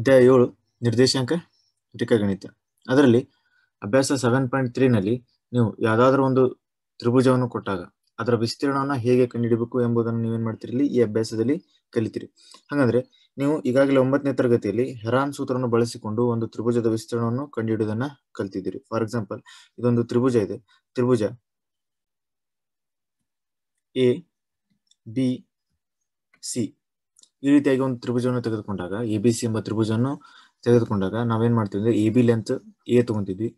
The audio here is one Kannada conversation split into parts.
ಅಧ್ಯಾಯ ಏಳು ನಿರ್ದೇಶಾಂಕ ಗಣಿತ ಅದರಲ್ಲಿ ಅಭ್ಯಾಸ ಸೆವೆನ್ ಪಾಯಿಂಟ್ ತ್ರೀನಲ್ಲಿ ನೀವು ಯಾವುದಾದ್ರೂ ಒಂದು ತ್ರಿಭುಜವನ್ನು ಕೊಟ್ಟಾಗ ಅದರ ವಿಸ್ತೀರ್ಣವನ್ನು ಹೇಗೆ ಕಂಡುಹಿಡಬೇಕು ಎಂಬುದನ್ನು ನೀವೇನು ಮಾಡ್ತಿರಲಿ ಈ ಅಭ್ಯಾಸದಲ್ಲಿ ಕಲಿತೀರಿ ಹಾಗಾದ್ರೆ ನೀವು ಈಗಾಗಲೇ ಒಂಬತ್ತನೇ ತರಗತಿಯಲ್ಲಿ ಹೆರಾನ್ ಸೂತ್ರವನ್ನು ಬಳಸಿಕೊಂಡು ಒಂದು ತ್ರಿಭುಜದ ವಿಸ್ತೀರ್ಣವನ್ನು ಕಂಡಿಡುವುದನ್ನು ಕಲ್ತಿದ್ದೀರಿ ಫಾರ್ ಎಕ್ಸಾಂಪಲ್ ಇದೊಂದು ತ್ರಿಭುಜ ಇದೆ ತ್ರಿಭುಜ ಎ ಬಿ ಸಿ ಈ ರೀತಿಯಾಗಿ ಒಂದು ತ್ರಿಭುಜವನ್ನು ತೆಗೆದುಕೊಂಡಾಗ ಎ ಬಿ ಸಿ ಎಂಬ ತ್ರಿಭುಜವನ್ನು ತೆಗೆದುಕೊಂಡಾಗ ನಾವೇನ್ ಮಾಡ್ತೀವಿ ಅಂದ್ರೆ ಎ ಬಿ ಲೆಂತ್ ಎ ತಗೊಂತಿದ್ವಿ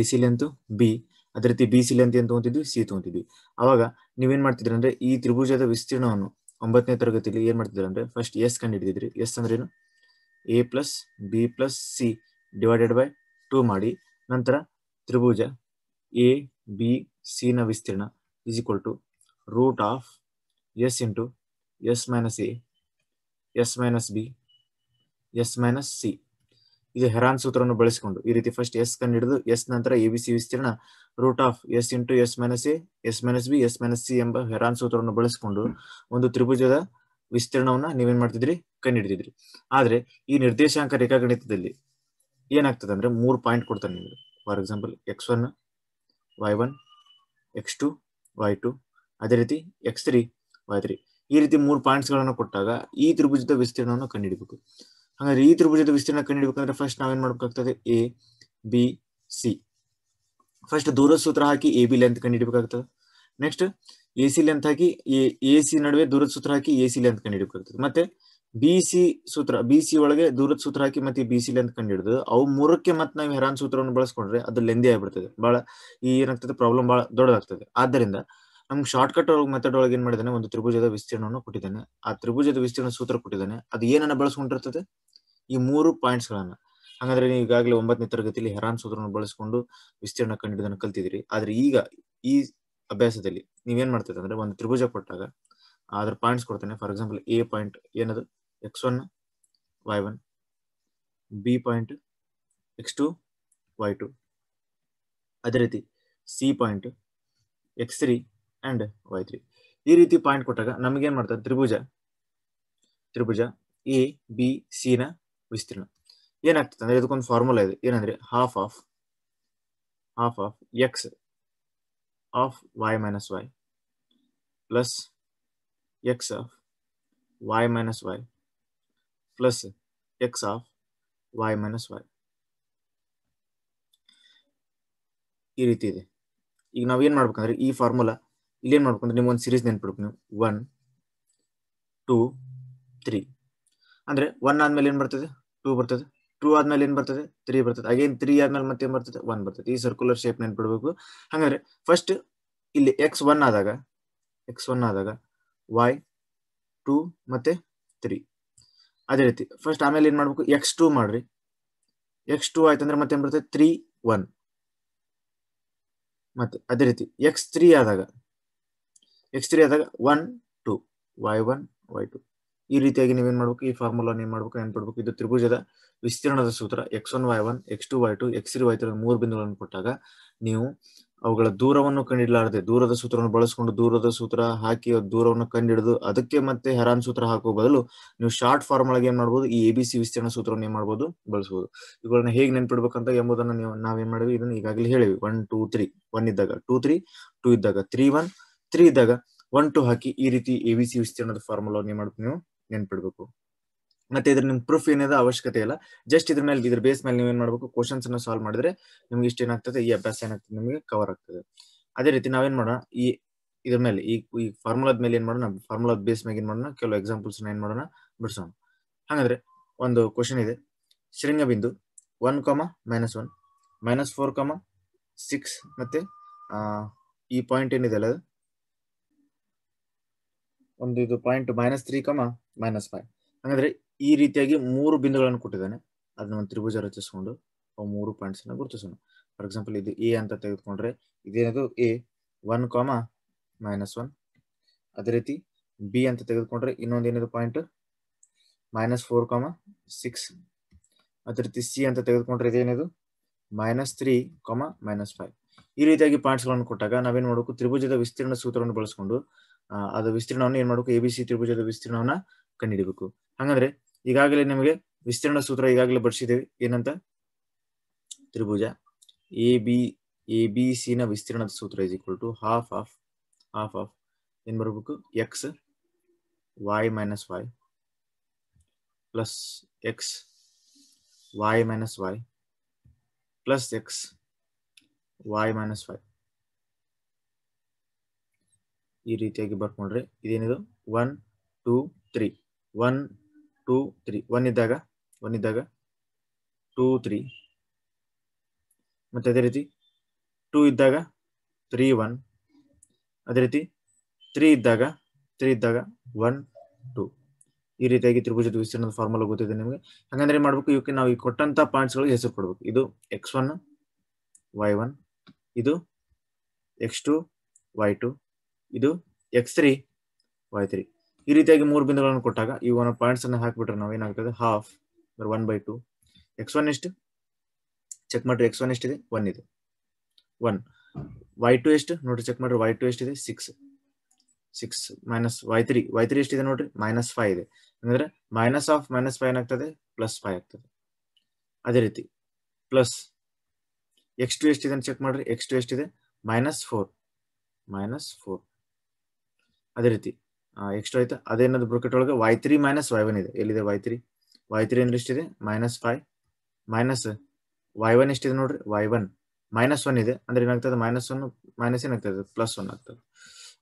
ಎ ಸಿ ಲೆಂತ್ ಬಿ ಅದೇ ರೀತಿ ಬಿ ಸಿ ಲೆಂತ್ ಏನ್ ತಗೊಂತಿದ್ವಿ ಸಿ ತಗೊಂತಿದ್ವಿ ಅವಾಗ ನೀವೇನ್ ಮಾಡ್ತಿದ್ರಿ ಅಂದ್ರೆ ಈ ತ್ರಿಭುಜದ ವಿಸ್ತೀರ್ಣವನ್ನು ಒಂಬತ್ತನೇ ತರಗತಿಯಲ್ಲಿ ಏನ್ ಮಾಡ್ತಿದ್ರಿ ಅಂದ್ರೆ ಫಸ್ಟ್ ಎಸ್ ಕಂಡು ಹಿಡಿದಿದ್ರಿ ಎಸ್ ಅಂದ್ರೆ ಏನು A plus B plus C divided by two ಮಾಡಿ ನಂತರ ತ್ರಿಭುಜ ಎ ಬಿ ಸಿ ನ ವಿಸ್ತೀರ್ಣ is equal to root of S into S minus A S minus B S minus C ಇದು ಹೆರಾನ್ ಸೂತ್ರವನ್ನು ಬಳಸಿಕೊಂಡು ಈ ರೀತಿ ಫಸ್ಟ್ ಎಸ್ ಕಂಡು ಹಿಡಿದು ಎಸ್ ನಂತರ ಎ ಬಿ ಸಿ ವಿಸ್ತೀರ್ಣ root of S into S minus A S minus B S minus C ಎಂಬ ಹೆರಾನ್ ಸೂತ್ರವನ್ನು ಬಳಸಿಕೊಂಡು ಒಂದು ತ್ರಿಭುಜದ ವಿಸ್ತೀರ್ಣವನ್ನು ನೀವೇನ್ ಮಾಡ್ತಿದ್ರಿ ಕಂಡು ಹಿಡಿದಿದ್ರಿ ಆದ್ರೆ ಈ ನಿರ್ದೇಶಾಂಕ ರೇಖಾಗಣಿತದಲ್ಲಿ ಏನಾಗ್ತದೆ ಅಂದ್ರೆ ಮೂರು ಪಾಯಿಂಟ್ ಕೊಡ್ತಾರೆ ನಿಮಗೆ for example X one Y one X two Y two ಅದೇ ರೀತಿ ಎಕ್ಸ್ ತ್ರೀ ವೈ ತ್ರೀ ಈ ರೀತಿ ಮೂರು ಪಾಯಿಂಟ್ಸ್ಗಳನ್ನು ಕೊಟ್ಟಾಗ ಈ ತ್ರಿಭುಜದ ವಿಸ್ತೀರ್ಣವನ್ನು ಕಂಡುಹಿಡಬೇಕು ಹಾಗಾದ್ರೆ ಈ ತ್ರಿಭುಜದ ವಿಸ್ತೀರ್ಣ ಕಂಡುಹಿಡಬೇಕಂದ್ರೆ ಫಸ್ಟ್ ನಾವೇನ್ ಮಾಡ್ಬೇಕಾಗ್ತದೆ ಎ ಬಿ ಸಿ ಫಸ್ಟ್ ದೂರ ಸೂತ್ರ ಹಾಕಿ ಎ ಬಿ ಲೆಂತ್ ಕಂಡುಹಿಡಬೇಕಾಗ್ತದೆ ನೆಕ್ಸ್ಟ್ ಎ ಸಿ ಲೆಂತ್ ಹಾಕಿ ಎ ಸಿ ನಡುವೆ ದೂರದ ಸೂತ್ರ ಹಾಕಿ ಎ ಸಿ ಲೆಂತ್ ಕಂಡುಹಿಡಬೇಕಾಗ್ತದೆ ಮತ್ತೆ ಬಿ ಸಿ ಸೂತ್ರ ಬಿ ಸಿ ಒಳಗೆ ದೂರದ ಸೂತ್ರ ಹಾಕಿ ಮತ್ತೆ ಬಿ ಸಿ ಲೆಂತ್ ಕಂಡುಹಿಡಿದು ಅವು ಮೂರಕ್ಕೆ ಮತ್ತೆ ನಾವು ಹೆರಾನ್ ಸೂತ್ರವನ್ನು ಬಳಸ್ಕೊಂಡ್ರೆ ಅದು ಲೆಂದಿ ಆಗಿಬಿಡ್ತದೆ ಬಹಳ ಈ ಏನಾಗ್ತದೆ ಪ್ರಾಬ್ಲಮ್ ಬಹಳ ದೊಡ್ಡದಾಗ್ತದೆ ಆದ್ದರಿಂದ ನಮ್ಗೆ ಶಾರ್ಟ್ ಕಟ್ ಮೆಥಡ್ ಒಳಗೆ ಏನ್ ಮಾಡಿದಾನೆ ಒಂದು ತ್ರಿಭುಜದ ವಿಸ್ತೀರ್ಣವನ್ನು ಕೊಟ್ಟಿದ್ದಾನೆ ಆ ತ್ರಿಭುಜದ ವಿಸ್ತೀರ್ಣ ಸೂತ್ರ ಕೊಟ್ಟಿದ್ದಾನೆ ಅದು ಏನನ್ನ ಬಳಸ್ಕೊಂಡಿರ್ತದೆ ಈ ಮೂರು ಪಾಯಿಂಟ್ಸ್ ಗಳನ್ನ ಹಾಗಾದ್ರೆ ನೀವು ಈಗಾಗಲೇ ಒಂಬತ್ತನೇ ತರಗತಿಯಲ್ಲಿ ಹೆರಾನ್ ಸೂತ್ರವನ್ನು ಬಳಸಿಕೊಂಡು ವಿಸ್ತೀರ್ಣ ಕಂಡಿಡಿದನ್ನು ಕಲ್ತಿದ್ದೀರಿ ಆದ್ರೆ ಈಗ ಈ ಅಭ್ಯಾಸದಲ್ಲಿ ನೀವೇನ್ ಮಾಡ್ತದೆ ಅಂದ್ರೆ ಒಂದು ತ್ರಿಭುಜ ಕೊಟ್ಟಾಗ ಅದ್ರ ಪಾಯಿಂಟ್ಸ್ ಕೊಡ್ತಾನೆ ಫಾರ್ ಎಕ್ಸಾಂಪಲ್ ಎ ಪಾಯಿಂಟ್ ಏನದು X one Y one B point X two Y two ಅದೇ ರೀತಿ C point X three and Y three ಈ ರೀತಿ ಪಾಯಿಂಟ್ ಕೊಟ್ಟಾಗ ನಮ್ಗೆ ಏನ್ ಮಾಡ್ತಾರೆ ತ್ರಿಭುಜ ತ್ರಿಭುಜ ಎ ಬಿ ಸಿ ನ ವಿಸ್ತೀರ್ಣ ಏನಾಗ್ತದೆ ಅಂದ್ರೆ ಇದಕ್ಕೊಂದು ಫಾರ್ಮುಲಾ ಇದೆ ಏನಂದ್ರೆ half of half of X of Y minus Y plus X of Y minus Y plus X of Y minus Y ಈ ರೀತಿ ಇದೆ ಈಗ ನಾವೇನ್ ಮಾಡ್ಬೇಕಂದ್ರೆ ಈ ಫಾರ್ಮುಲಾ ಇಲ್ಲಿ ಏನು ಮಾಡ್ಬೇಕಂದ್ರೆ ನಿಮ್ ಒಂದು ಸೀರೀಸ್ ನೆನ್ಪಿಡ್ಬೇಕು ನೀವು ಒನ್ ಟೂ ತ್ರೀ ಅಂದ್ರೆ ಒನ್ ಆದ್ಮೇಲೆ ಏನು ಬರ್ತದೆ ಟೂ ಬರ್ತದೆ ಟೂ ಆದ್ಮೇಲೆ ಏನು ಬರ್ತದೆ ತ್ರೀ ಬರ್ತದೆ ಅಗೇನ್ ತ್ರೀ ಆದ್ಮೇಲೆ ಮತ್ತೆ ಏನು ಬರ್ತದೆ ಒನ್ ಬರ್ತದೆ ಈ ಸರ್ಕ್ಯುಲರ್ ಶೇಪ್ ನೆನ್ಪಿಡ್ಬೇಕು ಹಾಗಾದ್ರೆ ಫಸ್ಟ್ ಇಲ್ಲಿ ಎಕ್ಸ್ ಒನ್ ಆದಾಗ ಎಕ್ಸ್ ಒನ್ ಆದಾಗ ವೈ ಟೂ ಮತ್ತೆ ತ್ರೀ ಅದೇ ರೀತಿ ಫಸ್ಟ್ ಆಮೇಲೆ ಏನು ಮಾಡಬೇಕು ಎಕ್ಸ್ ಟೂ ಮಾಡ್ರಿ ಎಕ್ಸ್ ಟೂ ಅಂದ್ರೆ ಮತ್ತೆ ಏನು ಬರ್ತದೆ ತ್ರೀ ಒನ್ ಮತ್ತೆ ಅದೇ ರೀತಿ ಎಕ್ಸ್ ತ್ರೀ ಆದಾಗ ಎಕ್ಸ್ ತ್ರೀ ಆದಾಗ one two y one y two ಈ ರೀತಿಯಾಗಿ ನೀವೇನ್ ಮಾಡ್ಬೇಕು ಈ ಫಾರ್ಮುಲಾ ಏನ್ ಮಾಡ್ಬೇಕು ನೆನ್ಪಿಡ್ಬೇಕು ಇದು ತ್ರಿಭುಜದ ವಿಸ್ತೀರ್ಣದ ಸೂತ್ರ x one Y one X two Y two x three y three ಮೂರು ಬಿಂದುಗಳನ್ನು ಕೊಟ್ಟಾಗ ನೀವು ಅವುಗಳ ದೂರವನ್ನು ಕಂಡಿಡಲಾರದೆ ದೂರದ ಸೂತ್ರವನ್ನು ಬಳಸಿಕೊಂಡು ದೂರದ ಸೂತ್ರ ಹಾಕಿ ದೂರವನ್ನು ಕಂಡಿಡಿದು ಅದಕ್ಕೆ ಮತ್ತೆ ಹೆರಾನ್ ಸೂತ್ರ ಹಾಕುವ ಬದಲು ನೀವು ಶಾರ್ಟ್ ಫಾರ್ಮುಲಾಗೆ ಏನ್ ಮಾಡ್ಬೋದು ಈ ಎ ಬಿ ಸಿ ವಿಸ್ತೀರ್ಣ ಸೂತ್ರವನ್ನು ಏನ್ ಮಾಡ್ಬೋದು ಬಳಸಬಹುದು ಇವುಗಳನ್ನ ಹೇಗೆ ನೆನ್ಪಿಡ್ಬೇಕಂತ ಎಂಬುದನ್ನು ನೀವು ನಾವೇನ್ ಮಾಡಿದ್ವಿ ಇದನ್ನ ಈಗಾಗಲೇ ಹೇಳಿವಿ ಒನ್ ಟೂ ತ್ರೀ ಒನ್ ಇದ್ದಾಗ ಟೂ ತ್ರೀ ಟೂ ಇದ್ದಾಗ ತ್ರೀ ಒನ್ ತ್ರೀ ಇದ್ದಾಗ ಒನ್ ಟು ಹಾಕಿ ಈ ರೀತಿ ಎ ವಿ ಸಿ ವಿಸ್ತೀರ್ಣದ ಏನ್ ಮಾಡ್ಬೇಕು ನೀವು ನೆನ್ಪಿಡ್ಬೇಕು ಮತ್ತೆ ಇದ್ರ ನಿಮ್ ಪ್ರೂಫ್ ಏನಿದೆ ಅವಶ್ಯಕತೆ ಇಲ್ಲ ಜಸ್ಟ್ ಇದ್ರ ಮೇಲೆ ಇದ್ರ ಬೇಸ್ ಮೇಲೆ ನೀವೇನ್ ಮಾಡ್ಬೇಕು ಕ್ವಶನ್ಸ್ ಅನ್ನ ಸಾಲ್ವ್ ಮಾಡಿದ್ರೆ ನಿಮ್ಗೆ ಇಷ್ಟ ಏನಾಗ್ತದೆ ಈ ಅಭ್ಯಾಸ ಏನಾಗ್ತದೆ ನಿಮಗೆ ಕವರ್ ಆಗ್ತದೆ ಅದೇ ರೀತಿ ನಾವೇನ್ ಮಾಡೋಣ ಈ ಇದ್ರ ಮೇಲೆ ಈ ಈ ಫಾರ್ಮುಲಾದ ಮೇಲೆ ಏನ್ ಮಾಡೋಣ ಫಾರ್ಮುಲಾದ ಬೇಸ್ ಮೇಲೆ ಏನ್ ಮಾಡೋಣ ಕೆಲವು ಎಕ್ಸಾಂಪಲ್ಸ್ ಏನ್ ಮಾಡೋಣ ಬಿಡಿಸೋಣ ಹಾಗಾದ್ರೆ ಒಂದು ಕ್ವಶನ್ ಇದೆ ಶೃಂಗ ಬಿಂದು one comma minus one minus four comma six ಮತ್ತೆ ಈ ಪಾಯಿಂಟ್ ಏನಿದೆ ಅಲ್ಲ ಒಂದು ಇದು point minus three comma minus five ಹಾಗಾದ್ರೆ ಈ ರೀತಿಯಾಗಿ ಮೂರು ಬಿಂದುಗಳನ್ನು ಕೊಟ್ಟಿದ್ದಾನೆ ಅದನ್ನ ಒಂದು ತ್ರಿಭುಜ ರಚಿಸಿಕೊಂಡು ಅವು ಮೂರು ಪಾಯಿಂಟ್ಸ್ ನ ಗುರುತಿಸೋಣ ಫಾರ್ ಎಕ್ಸಾಂಪಲ್ ಇದು ಎ ಅಂತ ತೆಗೆದುಕೊಂಡ್ರೆ ಇದೇನದು A one comma minus one ಅದೇ ರೀತಿ ಬಿ ಅಂತ ತೆಗೆದುಕೊಂಡ್ರೆ ಇನ್ನೊಂದು ಏನದು point minus four comma six ಅದೇ ರೀತಿ ಸಿ ಅಂತ ತೆಗೆದುಕೊಂಡ್ರೆ ಇದೇನಿದು minus three comma minus five ಈ ರೀತಿಯಾಗಿ ಪಾಯಿಂಟ್ಸ್ಗಳನ್ನು ಕೊಟ್ಟಾಗ ನಾವೇನ್ ಮಾಡಬೇಕು ತ್ರಿಭುಜದ ವಿಸ್ತೀರ್ಣ ಸೂತ್ರವನ್ನು ಬಳಸಿಕೊಂಡು ಅದು ವಿಸ್ತೀರ್ಣವನ್ನು ಏನ್ ಮಾಡಬೇಕು ಎ ಬಿ ಸಿ ತ್ರಿಭುಜದ ವಿಸ್ತೀರ್ಣವನ್ನ ಕಂಡುಹಿಡಬೇಕು ಹಂಗಂದ್ರೆ ಈಗಾಗಲೇ ನಿಮಗೆ ವಿಸ್ತೀರ್ಣ ಸೂತ್ರ ಈಗಾಗಲೇ ಬರ್ಸಿದ್ದೇವೆ ಏನಂತ ತ್ರಿಭುಜ A B A B C ನ ವಿಸ್ತೀರ್ಣದ ಸೂತ್ರ is equal to half of half of ಏನ್ ಬರ್ಬೇಕು x y minus Y plus x y minus Y plus x y minus Y ಈ ರೀತಿಯಾಗಿ ಬರ್ಕೊಂಡ್ರೆ ಇದೇನಿದು one two three one two three one ಇದ್ದಾಗ ಒನ್ ಇದ್ದಾಗ ಟೂ ತ್ರೀ ಮತ್ತೆ ಅದೇ ರೀತಿ ಟೂ ಇದ್ದಾಗ ತ್ರೀ ಒನ್ ಅದೇ ರೀತಿ ತ್ರೀ ಇದ್ದಾಗ ತ್ರೀ ಇದ್ದಾಗ ಒನ್ ಟೂ ಈ ರೀತಿಯಾಗಿ ತ್ರಿಭುಜದ ವಿಸ್ತೀರ್ಣದ ಫಾರ್ಮುಲಾ ಗೊತ್ತಿದೆ ನಿಮಗೆ ಹಾಗಂದ್ರೆ ಏನು ಮಾಡಬೇಕು ಇವಕ್ಕೆ ನಾವು ಈ ಪಾಯಿಂಟ್ಸ್ ಗಳಿಗೆ ಹೆಸರು ಕೊಡಬೇಕು ಇದು ಎಕ್ಸ್ ಒನ್ ವೈ ಒನ್ ಇದು ಎಕ್ಸ್ ಟು ವೈ ಟು ಇದು ಎಕ್ಸ್ ತ್ರೀ ವೈ ತ್ರೀ ಈ ರೀತಿಯಾಗಿ ಮೂರು ಬಿಂದುಗಳನ್ನು ಕೊಟ್ಟಾಗ ಈ ಒನ್ ಪಾಯಿಂಟ್ಸ್ ಅನ್ನು ಹಾಕ್ಬಿಟ್ರೆ ನಾವು ಏನಾಗ್ತದೆ half one by two x one ಎಷ್ಟು ಚೆಕ್ ಮಾಡ್ರಿ ಎಕ್ಸ್ ಒನ್ ಎಷ್ಟಿದೆ ಒನ್ ಇದೆ ಒನ್ ವೈ ಟು ಎಷ್ಟು ನೋಡ್ರಿ ಚೆಕ್ ಮಾಡ್ರಿ ವೈ ಟು ಎಷ್ಟಿದೆ six six minus y three y three ಎಷ್ಟಿದೆ ನೋಡ್ರಿ ಮೈನಸ್ ಫೈವ್ ಇದೆ ಅಂದ್ರೆ ಮೈನಸ್ ಆಫ್ ಮೈನಸ್ ಫೈವ್ ಏನಾಗ್ತದೆ ಪ್ಲಸ್ ಫೈವ್ ಆಗ್ತದೆ ಅದೇ ರೀತಿ ಪ್ಲಸ್ ಎಕ್ಸ್ ಟು ಎಷ್ಟಿದೆ ಅಂತ ಚೆಕ್ ಮಾಡ್ರಿ ಎಕ್ಸ್ ಟು ಎಷ್ಟಿದೆ ಮೈನಸ್ ಫೋರ್ ಮೈನಸ್ ಫೋರ್ ಅದೇ ರೀತಿ ಎಕ್ಸ್ಟ್ರಾ ಆಯ್ತಾ ಅದೇನದು ಬ್ರೊಕೆಟ್ ಒಳಗೆ y three minus y one ಇದೆ ಎಲ್ಲಿದೆ ವೈ ತ್ರೀ ವೈ ತ್ರೀ ಅಂದ್ರೆ ಎಷ್ಟಿದೆ minus five minus y one ಎಷ್ಟಿದೆ ನೋಡ್ರಿ ವೈ ಒನ್ ಮೈನಸ್ ಒನ್ ಇದೆ ಅಂದ್ರೆ ಏನಾಗ್ತದೆ ಮೈನಸ್ ಒನ್ ಮೈನಸ್ ಏನಾಗ್ತದೆ ಪ್ಲಸ್ ಒನ್ ಆಗ್ತದೆ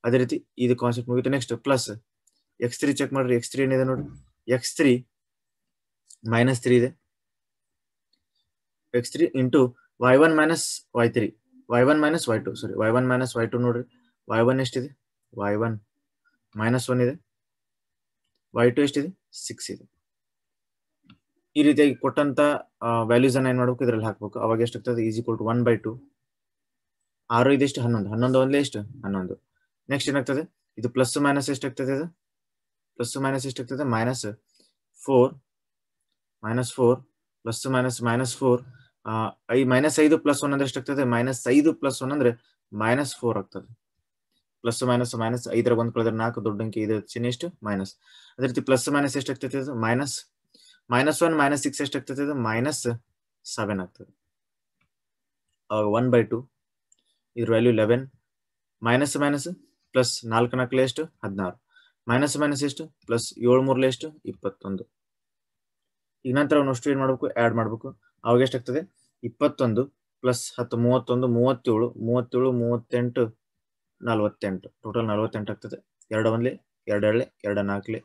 ಅದೇ ರೀತಿ ಇದು ಕಾನ್ಸೆಪ್ಟ್ ಮುಗಿತು next plus x three check ಮಾಡ್ರಿ ಎಕ್ಸ್ ತ್ರೀ ಏನಿದೆ ನೋಡ್ರಿ ಎಕ್ಸ್ ತ್ರೀ ಮೈನಸ್ ತ್ರೀ ಇದೆ x three into y one minus y three y one minus y two sorry y one minus y two ನೋಡ್ರಿ ವೈ ಒನ್ ಎಷ್ಟಿದೆ ವೈ ಒನ್ ಮೈನಸ್ ಒನ್ ಇದೆ ವೈ ಟು ಎಷ್ಟಿದೆ ಸಿಕ್ಸ್ ಇದೆ ಈ ರೀತಿಯಾಗಿ ಕೊಟ್ಟಂತ ವ್ಯಾಲ್ಯೂಸ್ ಅನ್ನ ಏನ್ ಮಾಡ್ಬೇಕು ಇದ್ರಲ್ಲಿ ಹಾಕ್ಬೇಕು ಅವಾಗ ಎಷ್ಟಾಗ್ತದೆ ಈಸ್ ಕೊಟ್ಟು ಟು ಒನ್ ಬೈ ಟು ಆರು ಇದೆಷ್ಟು ಹನ್ನೊಂದು ಹನ್ನೊಂದು ಒಂದೇ ಎಷ್ಟು ಹನ್ನೊಂದು ನೆಕ್ಸ್ಟ್ ಏನಾಗ್ತದೆ ಇದು ಪ್ಲಸ್ ಮೈನಸ್ ಎಷ್ಟಾಗ್ತದೆ ಇದು ಪ್ಲಸ್ ಮೈನಸ್ ಎಷ್ಟಾಗ್ತದೆ minus four minus four plus minus minus four minus ಐದು ಪ್ಲಸ್ ಒನ್ ಅಂದ್ರೆ ಎಷ್ಟಾಗ್ತದೆ ಮೈನಸ್ ಐದು ಪ್ಲಸ್ ಒನ್ ಅಂದ್ರೆ ಮೈನಸ್ ಫೋರ್ ಆಗ್ತದೆ ಪ್ಲಸ್ ಮೈನಸ್ ಮೈನಸ್ ಐದರ ಒಂದು ಕಳೆದ್ರೆ ನಾಲ್ಕು ದೊಡ್ಡ ಅಂಕಿ ಐದು ಚಿನ್ನ ಎಷ್ಟು ಮೈನಸ್ ಅದೇ ರೀತಿ ಪ್ಲಸ್ ಮೈನಸ್ ಎಷ್ಟು ಆಗ್ತೈತೆ ಅದು minus minus one minus six ಎಷ್ಟು ಆಗ್ತೈತೆ ಅದು ಮೈನಸ್ ಸೆವೆನ್ ಆಗ್ತದೆ ಅವಾಗ ಒನ್ ಬೈ ಟು ಇದ್ರ value eleven minus minus plus ನಾಲ್ಕು ನಾಲ್ಕಲೆ ಎಷ್ಟು ಹದಿನಾರು ಮೈನಸ್ ಮೈನಸ್ ಎಷ್ಟು ಪ್ಲಸ್ ಏಳು ಮೂರಲೆ ಎಷ್ಟು ಇಪ್ಪತ್ತೊಂದು ಈಗ ನಂತರ ಅಷ್ಟು ಏನು ಮಾಡಬೇಕು ಆ್ಯಡ್ ಮಾಡಬೇಕು ಅವಾಗ ಎಷ್ಟಾಗ್ತದೆ ಇಪ್ಪತ್ತೊಂದು ಪ್ಲಸ್ ಹತ್ತು ಮೂವತ್ತೊಂದು ಮೂವತ್ತೇಳು ಮೂವತ್ತೇಳು ಮೂವತ್ತೆಂಟು ನಲ್ವತ್ತೆಂಟು ಟೋಟಲ್ ನಲವತ್ತೆಂಟು ಆಗ್ತದೆ ಎರಡು ಒಂದ್ಲಿ ಎರಡು ಎರಡು ನಾಲ್ಕಲಿ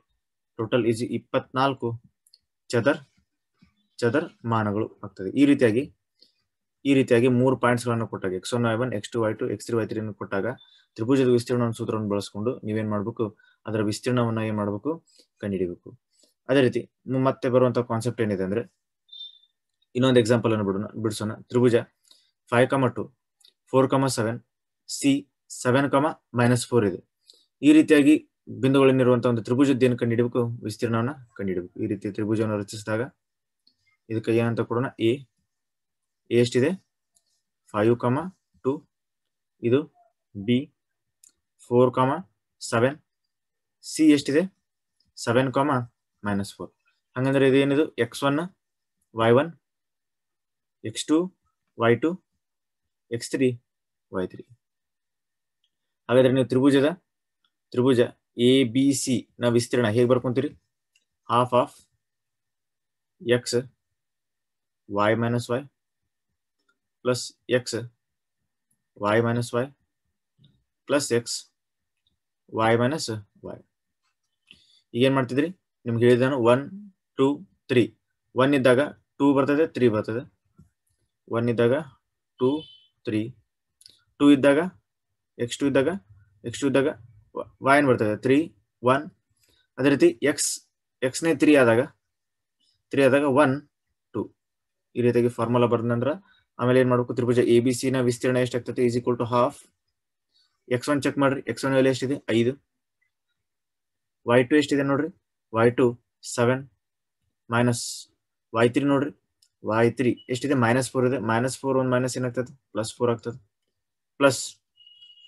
ಟೋಟಲ್ ಈಜಿ ಇಪ್ಪತ್ನಾಲ್ಕು ಚದರ್ ಚದರ್ ಮಾನಗಳು ಆಗ್ತದೆ ಈ ರೀತಿಯಾಗಿ ಈ ರೀತಿಯಾಗಿ ಮೂರು ಪಾಯಿಂಟ್ಸ್ಗಳನ್ನು ಕೊಟ್ಟಾಗ x one y one X two Y two x three y three ಕೊಟ್ಟಾಗ ತ್ರಿಭುಜದ ವಿಸ್ತೀರ್ಣ ಸೂತ್ರವನ್ನು ಬಳಸ್ಕೊಂಡು ನೀವೇನ್ ಮಾಡಬೇಕು ಅದರ ವಿಸ್ತೀರ್ಣವನ್ನ ಏನ್ ಮಾಡ್ಬೇಕು ಕಂಡುಹಿಡಬೇಕು ಅದೇ ರೀತಿ ಮತ್ತೆ ಬರುವಂತ ಕಾನ್ಸೆಪ್ಟ್ ಏನಿದೆ ಅಂದ್ರೆ ಇನ್ನೊಂದು ಎಕ್ಸಾಂಪಲ್ ಅನ್ನು ಬಿಡೋಣ ಬಿಡಿಸೋಣ ತ್ರಿಭುಜ five comma two four comma seven C seven comma minus four ಇದೆ ಈ ರೀತಿಯಾಗಿ ಬಿಂದುಗಳನ್ನಿರುವಂತಹ ಒಂದು ತ್ರಿಭುಜದ ಕಂಡಿಡಬೇಕು ಕಂಡುಹಿಡಬೇಕು ವಿಸ್ತೀರ್ಣವನ್ನ ಕಂಡುಹಿಡಬೇಕು ಈ ರೀತಿ ತ್ರಿಭುಜವನ್ನು ರಚಿಸಿದಾಗ ಇದಕ್ಕೆ ಏನಂತ ಕೊಡೋಣ ಎ ಎಷ್ಟಿದೆ ಫೈವ್ ಕಮ ಟು ಇದು B four comma seven C ಎಷ್ಟಿದೆ ಸೆವೆನ್ ಕಾಮ ಮೈನಸ್ ಫೋರ್ ಹಂಗಂದ್ರೆ ಇದೇನಿದು x one Y one X two Y two x three y three ಹಾಗಾದ್ರೆ ನೀವು ತ್ರಿಭುಜದ ತ್ರಿಭುಜ ಎ ಬಿ ಸಿ ನ ವಿಸ್ತೀರ್ಣ ಹೇಗೆ ಬರ್ಕೊಂತೀರಿ half of x y minus Y plus x y minus Y plus x y minus y ಈಗೇನು ಮಾಡ್ತಿದ್ರಿ ನಿಮ್ಗೆ ಹೇಳಿದಾನು ಒನ್ ಟೂ ತ್ರೀ ಒನ್ ಇದ್ದಾಗ ಟೂ ಬರ್ತದೆ ತ್ರೀ ಬರ್ತದೆ ಒನ್ ಇದ್ದಾಗ ಟೂ ತ್ರೀ ಟೂ ಇದ್ದಾಗ ಎಕ್ಸ್ ಟು ಇದ್ದಾಗ ಎಕ್ಸ್ ಟು ಇದ್ದಾಗ ವೈ ಏನ್ ಬರ್ತದೆ ತ್ರೀ ಒನ್ ಅದೇ ರೀತಿ ಎಕ್ಸ್ ಎಕ್ಸ್ನೇ ತ್ರೀ ಆದಾಗ ತ್ರೀ ಆದಾಗ ಒನ್ ಟು ಈ ರೀತಿಯಾಗಿ ಫಾರ್ಮುಲಾ ಬರ್ತದಂದ್ರೆ ಆಮೇಲೆ ಏನ್ ಮಾಡ್ಬೇಕು ತ್ರಿಭುಜ ಎ ಬಿ ಸಿ ನ ವಿಸ್ತೀರ್ಣ ಎಷ್ಟು is equal to half x one check ಮಾಡ್ರಿ ಎಕ್ಸ್ ಒನ್ ಎಲ್ಲಿ ಎಷ್ಟಿದೆ ಐದು ವೈ ಟು ಎಷ್ಟಿದೆ ನೋಡ್ರಿ y two seven minus y three ನೋಡ್ರಿ ವೈ ತ್ರೀ ಎಷ್ಟಿದೆ ಮೈನಸ್ ಫೋರ್ ಇದೆ ಮೈನಸ್ ಫೋರ್ ಒಂದು ಮೈನಸ್ ಏನಾಗ್ತದೆ ಪ್ಲಸ್ ಫೋರ್ ಆಗ್ತದೆ plus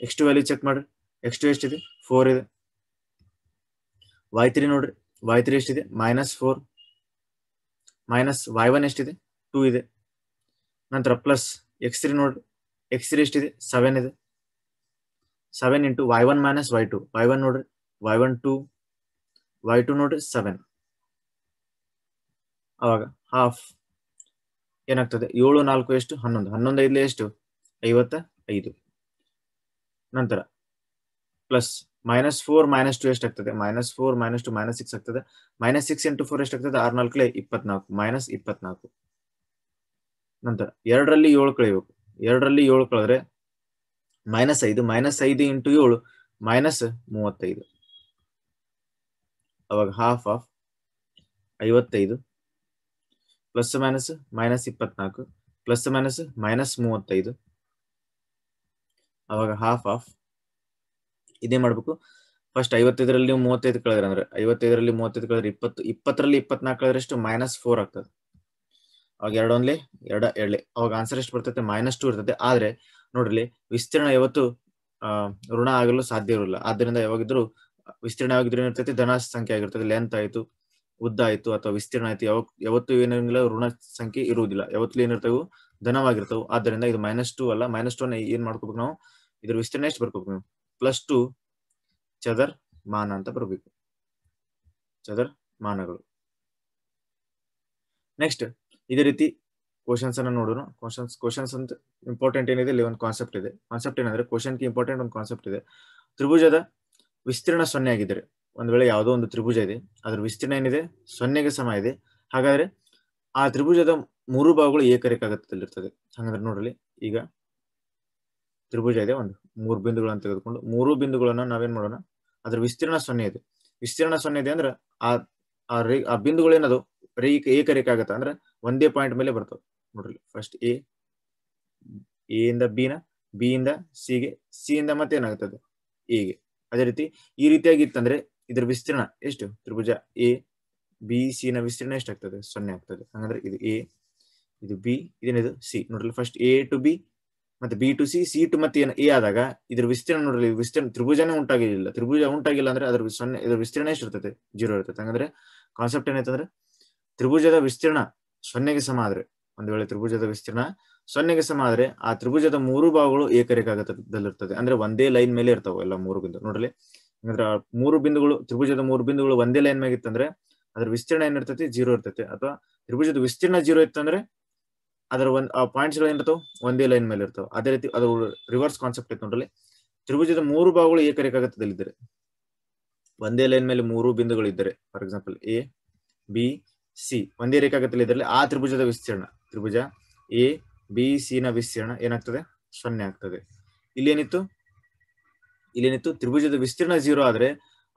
x two value check ಮಾಡ್ರಿ ಎಕ್ಸ್ ಟು ಎಷ್ಟಿದೆ ಫೋರ್ ಇದೆ ವೈ ತ್ರೀ ನೋಡ್ರಿ ವೈ ತ್ರೀ ಎಷ್ಟಿದೆ minus four minus y one ಎಷ್ಟಿದೆ ಟೂ ಇದೆ ನಂತರ ಪ್ಲಸ್ ಎಕ್ಸ್ ತ್ರೀ ನೋಡ್ರಿ ಎಕ್ಸ್ ತ್ರೀ ಎಷ್ಟಿದೆ ಸೆವೆನ್ ಇದೆ seven into y one minus y two y one ನೋಡ್ರಿ y one two y two ನೋಡ್ರಿ ಸೆವೆನ್ ಅವಾಗ ಹಾಫ್ ಏನಾಗ್ತದೆ ಏಳು ನಾಲ್ಕು ಎಷ್ಟು ಹನ್ನೊಂದು ಹನ್ನೊಂದು ಐದು ಎಷ್ಟು ಐವತ್ತ ಐದು ನಂತರ plus minus four minus two ಎಷ್ಟು ಆಗ್ತದೆ minus four minus two minus six ಆಗ್ತದೆ ಮೈನಸ್ ಸಿಕ್ಸ್ ಇಂಟು ಫೋರ್ ಎಷ್ಟಾಗ್ತದೆ ಆರ್ನಾಲ್ಕಲೆ ಇಪ್ಪತ್ನಾಲ್ಕು ಮೈನಸ್ ಇಪ್ಪತ್ನಾಲ್ಕು ನಂತರ ಎರಡರಲ್ಲಿ ಏಳು ಕಳಿಬೇಕು ಎರಡರಲ್ಲಿ ಏಳು ಕಳೆದ್ರೆ ಮೈನಸ್ ಐದು ಮೈನಸ್ ಐದು ಇಂಟು ಏಳು ಮೈನಸ್ ಮೂವತ್ತೈದು ಅವಾಗ ಹಾಫ್ ಆಫ್ ಐವತ್ತೈದು ಪ್ಲಸ್ ಮೈನಸ್ ಮೈನಸ್ ಇಪ್ಪತ್ನಾಲ್ಕು ಪ್ಲಸ್ ಮೈನಸ್ ಮೈನಸ್ ಮೂವತ್ತೈದು ಅವಾಗ ಹಾಫ್ ಆಫ್ ಇದೇ ಮಾಡ್ಬೇಕು ಫಸ್ಟ್ ಐವತ್ತೈದರಲ್ಲಿ ಮೂವತ್ತೈದು ಕಳೆದ್ರೆ ಅಂದ್ರೆ ಐವತ್ತೈದರಲ್ಲಿ ಮೂವತ್ತೈದು ಕಳೆದ್ರೆ ಇಪ್ಪತ್ತು ಇಪ್ಪತ್ತರಲ್ಲಿ ಇಪ್ಪತ್ನಾಲ್ಕು ಕಳೆದ್ರಷ್ಟು ಮೈನಸ್ ಫೋರ್ ಆಗ್ತದೆ ಅವಾಗ ಎರಡೊಂದ್ಲಿ ಎರಡ ಎರಡ್ಲೆ ಅವಾಗ ಆನ್ಸರ್ ಎಷ್ಟು ಬರ್ತೈತೆ ಮೈನಸ್ ಟು ಇರ್ತದೆ ಆದ್ರೆ ನೋಡ್ರಿ ವಿಸ್ತೀರ್ಣ ಯಾವತ್ತು ಋಣ ಆಗಲು ಸಾಧ್ಯ ಇರಲಿಲ್ಲ ಆದ್ರಿಂದ ಯಾವಾಗಿದ್ರು ವಿಸ್ತೀರ್ಣ ಆಗಿದ್ರು ಏನಿರ್ತೈತಿ ಧನ ಸಂಖ್ಯೆ ಆಗಿರ್ತದೆ ಲೆಂತ್ ಆಯ್ತು ಉದ್ದ ಆಯ್ತು ಅಥವಾ ವಿಸ್ತೀರ್ಣ ಆಯ್ತು ಯಾವ ಯಾವತ್ತು ಏನಿಲ್ಲ ಋಣ ಸಂಖ್ಯೆ ಇರುವುದಿಲ್ಲ ಯಾವತ್ತೂ ಏನಿರ್ತವೆ ಧನವಾಗಿರ್ತವೆ ಆದ್ದರಿಂದ ಇದು ಮೈನಸ್ ಟು ಅಲ್ಲ ಮೈನಸ್ ಟು ಏನ್ ಮಾಡ್ಕೋಬೇಕು ನಾವು ಇದ್ರ ವಿಸ್ತೀರ್ಣ ಎಷ್ಟು ಬರ್ಕೋಬೇಕು ನಾವು ಪ್ಲಸ್ ಟು ಚದರ್ ಮಾನ ಅಂತ ಬರ್ಬೇಕು ಚದರ್ ಮಾನಗಳು ನೆಕ್ಸ್ಟ್ ಇದೇ ರೀತಿ ಕ್ವಶನ್ಸ್ ಅನ್ನ ನೋಡೋಣ ಕ್ವಶನ್ಸ್ ಕ್ವಶನ್ಸ್ ಅಂತ ಇಂಪಾರ್ಟೆಂಟ್ ಏನಿದೆ ಇಲ್ಲಿ ಒಂದು ಕಾನ್ಸೆಪ್ಟ್ ಇದೆ ಕಾನ್ಸೆಪ್ಟ್ ಏನಂದ್ರೆ ಕ್ವಶನ್ಗೆ ಇಂಪಾರ್ಟೆಂಟ್ ಒಂದು ಕಾನ್ಸೆಪ್ಟ್ ಇದೆ ತ್ರಿಭುಜದ ವಿಸ್ತೀರ್ಣ ಸೊನ್ನೆ ಆಗಿದ್ದರೆ ಒಂದ್ ವೇಳೆ ಯಾವುದೋ ಒಂದು ತ್ರಿಭುಜ ಇದೆ ಅದ್ರ ವಿಸ್ತೀರ್ಣ ಏನಿದೆ ಸೊನ್ನೆಗೆ ಸಮ ಇದೆ ಹಾಗಾದ್ರೆ ಆ ತ್ರಿಭುಜದ ಮೂರು ಭಾಗಗಳು ಏಕರೇಖಾಗತದಲ್ಲಿರ್ತದೆ ಹಂಗಂದ್ರೆ ನೋಡ್ರಿ ಈಗ ತ್ರಿಭುಜ ಇದೆ ಒಂದು ಮೂರು ಬಿಂದುಗಳನ್ನು ತೆಗೆದುಕೊಂಡು ಮೂರು ಬಿಂದುಗಳನ್ನ ನಾವೇನ್ ಮಾಡೋಣ ಅದ್ರ ವಿಸ್ತೀರ್ಣ ಸೊನ್ನೆ ಇದೆ ವಿಸ್ತೀರ್ಣ ಸೊನ್ನೆ ಇದೆ ಅಂದ್ರೆ ಆ ಆ ರೇ ಆ ಬಿಂದುಗಳೇನದು ರೇಖೆ ಏಕರೇಖ ಆಗತ್ತ ಅಂದ್ರೆ ಒಂದೇ ಪಾಯಿಂಟ್ ಮೇಲೆ ಬರ್ತವೆ ನೋಡ್ರಿ ಫಸ್ಟ್ ಎ ಎ ಇಂದ ಬಿ ನ ಬಿ ಇಂದ ಸಿ ಗೆ ಇಂದ ಮತ್ತೆ ಏನಾಗುತ್ತದೆ ಎಗೆ ಅದೇ ರೀತಿ ಈ ರೀತಿಯಾಗಿ ಇತ್ತಂದ್ರೆ ಇದ್ರ ವಿಸ್ತೀರ್ಣ ಎಷ್ಟು ತ್ರಿಭುಜ ಎ ಬಿ ಸಿ ನ ವಿಸ್ತೀರ್ಣ ಎಷ್ಟಾಗ್ತದೆ ಸೊನ್ನೆ ಆಗ್ತದೆ ಹಂಗಂದ್ರೆ ಇದು ಎ ಇದು ಬಿ ಇದೇನಿದು ಸಿ ನೋಡ್ರಿ ಫಸ್ಟ್ ಎ ಟು ಬಿ ಮತ್ತೆ B to C C to ಮತ್ತೆ ಏನ್ ಎ ಆದಾಗ ಇದ್ರ ವಿಸ್ತೀರ್ಣ ನೋಡ್ರಿ ವಿಸ್ತೀರ್ಣ ತ್ರಿಭುಜನೇ ಉಂಟಾಗಿಲ್ಲ ತ್ರಿಭುಜ ಉಂಟಾಗಿಲ್ಲ ಅಂದ್ರೆ ಅದ್ರ ಸೊನ್ನೆ ಇದ್ರ ವಿಸ್ತೀರ್ಣ ಎಷ್ಟು ಜೀರೋ ಇರ್ತದೆ ಹಂಗಂದ್ರೆ ಕಾನ್ಸೆಪ್ಟ್ ಏನೈತಂದ್ರೆ ತ್ರಿಭುಜದ ವಿಸ್ತೀರ್ಣ ಸೊನ್ನೆಗೆ ಸಮ ಆದ್ರೆ ಒಂದ್ ವೇಳೆ ತ್ರಿಭುಜದ ವಿಸ್ತೀರ್ಣ ಸೊನ್ನೆಗೆ ಸಮ ಆದ್ರೆ ಆ ತ್ರಿಭುಜದ ಮೂರು ಭಾಗಗಳು ಏಕರೇಖಾಗತದಲ್ಲಿರ್ತದೆ ಅಂದ್ರೆ ಒಂದೇ ಲೈನ್ ಮೇಲೆ ಇರ್ತಾವೆ ಎಲ್ಲ ಮೂರು ಬಿಂದು ನೋಡ್ರಿ ಹಂಗಂದ್ರೆ ಮೂರು ಬಿಂದುಗಳು ತ್ರಿಭುಜದ ಮೂರು ಬಿಂದುಗಳು ಒಂದೇ ಲೈನ್ ಮ್ಯಾಗ ಇತ್ತಂದ್ರೆ ಅದ್ರ ವಿಸ್ತೀರ್ಣ ಏನಿರ್ತೈತಿ ಜೀರೋ ಇರ್ತೈತೆ ಅಥವಾ ತ್ರಿಭುಜದ ವಿಸ್ತೀರ್ಣ ಜೀರೋ ಇತ್ತಂದ್ರೆ ಅದರ ಒಂದ್ ಪಾಯಿಂಟ್ಸ್ ಏನಿರ್ತಾವ ಒಂದೇ ಲೈನ್ ಮೇಲೆ ಇರ್ತಾವ ಅದೇ ರೀತಿ ಅದು ರಿವರ್ಸ್ ಕಾನ್ಸೆಪ್ಟ್ ಇತ್ತು ನೋಡ್ರಿ ತ್ರಿಭುಜದ ಮೂರು ಭಾಗಗಳು ಏಕರೇಖಾಗತದಲ್ಲಿದ್ದರೆ ಒಂದೇ ಲೈನ್ ಮೇಲೆ ಮೂರು ಬಿಂದುಗಳು ಇದ್ದರೆ for example A B C ಒಂದೇ ರೇಖಾಗತದಲ್ಲಿ ಇದರಲ್ಲಿ ಆ ತ್ರಿಭುಜದ ವಿಸ್ತೀರ್ಣ ತ್ರಿಭುಜ ಎ ಬಿ ಸಿ ನ ವಿಸ್ತೀರ್ಣ ಏನಾಗ್ತದೆ ಸೊನ್ನೆ ಆಗ್ತದೆ ಇಲ್ಲಿ ಏನಿತ್ತು ಇಲ್ಲೇನಿತ್ತು ತ್ರಿಭುಜದ ವಿಸ್ತೀರ್ಣ ಜೀರೋ ಆದ್ರೆ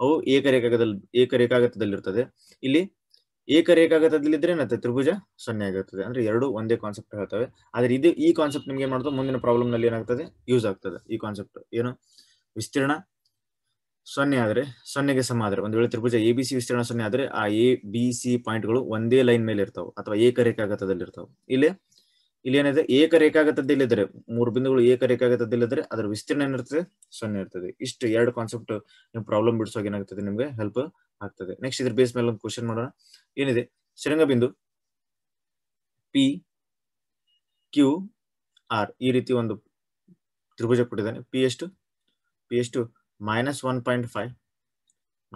ಅವು ಏಕರೇಖಾಗದಲ್ಲಿ ಏಕರೇಖಾಗತದಲ್ಲಿರ್ತದೆ ಇಲ್ಲಿ ಇದ್ರೆ ಮತ್ತೆ ತ್ರಿಭುಜ ಸೊನ್ನೆ ಆಗಿರ್ತದೆ ಅಂದ್ರೆ ಎರಡು ಒಂದೇ ಕಾನ್ಸೆಪ್ಟ್ ಹೇಳ್ತವೆ ಆದ್ರೆ ಇದು ಈ ಕಾನ್ಸೆಪ್ಟ್ ನಿಮ್ಗೆ ಮಾಡ್ತದೆ ಮುಂದಿನ ಪ್ರಾಬ್ಲಮ್ ನಲ್ಲಿ ಏನಾಗ್ತದೆ ಯೂಸ್ ಆಗ್ತದೆ ಈ ಕಾನ್ಸೆಪ್ಟ್ ಏನು ವಿಸ್ತೀರ್ಣ ಸೊನ್ನೆ ಆದ್ರೆ ಸೊನ್ನೆಗೆ ಸಮ ಆದ್ರೆ ಒಂದು ವೇಳೆ ತ್ರಿಭುಜ ಎ ಬಿ ಸಿ ವಿಸ್ತೀರ್ಣ ಸೊನ್ನೆ ಆದ್ರೆ ಆ ಎ ಬಿ ಸಿ ಪಾಯಿಂಟ್ಗಳು ಒಂದೇ ಲೈನ್ ಮೇಲೆ ಇರ್ತಾವೆ ಅಥವಾ ಏಕ ರೇಖಾಗತದಲ್ಲಿ ಇರ್ತಾವೆ ಇಲ್ಲಿ ಇಲ್ಲಿ ಏನಿದೆ ಇಲ್ಲಿದ್ರೆ ಮೂರು ಬಿಂದುಗಳು ಇಲ್ಲಿದ್ರೆ ಅದರ ವಿಸ್ತೀರ್ಣ ಏನಿರ್ತದೆ ಸೊನ್ನೆ ಇರ್ತದೆ ಇಷ್ಟು ಎರಡು ಕಾನ್ಸೆಪ್ಟ್ ನಿಮ್ ಪ್ರಾಬ್ಲಮ್ ಬಿಡಿಸೋಕೆ ಏನಾಗ್ತದೆ ನಿಮ್ಗೆ ಹೆಲ್ಪ್ ಆಗ್ತದೆ ನೆಕ್ಸ್ಟ್ ಇದ್ರ ಬೇಸ್ ಮೇಲೆ ಒಂದು ಕ್ವಶನ್ ಮಾಡೋಣ ಏನಿದೆ ಶೃಂಗ ಬಿಂದು ಪಿ ಕ್ಯೂ ಆರ್ ಈ ರೀತಿ ಒಂದು ತ್ರಿಭುಜ ಕೊಟ್ಟಿದ್ದಾನೆ ಪಿ ಎಷ್ಟು ಪಿ ಎಷ್ಟು minus one point five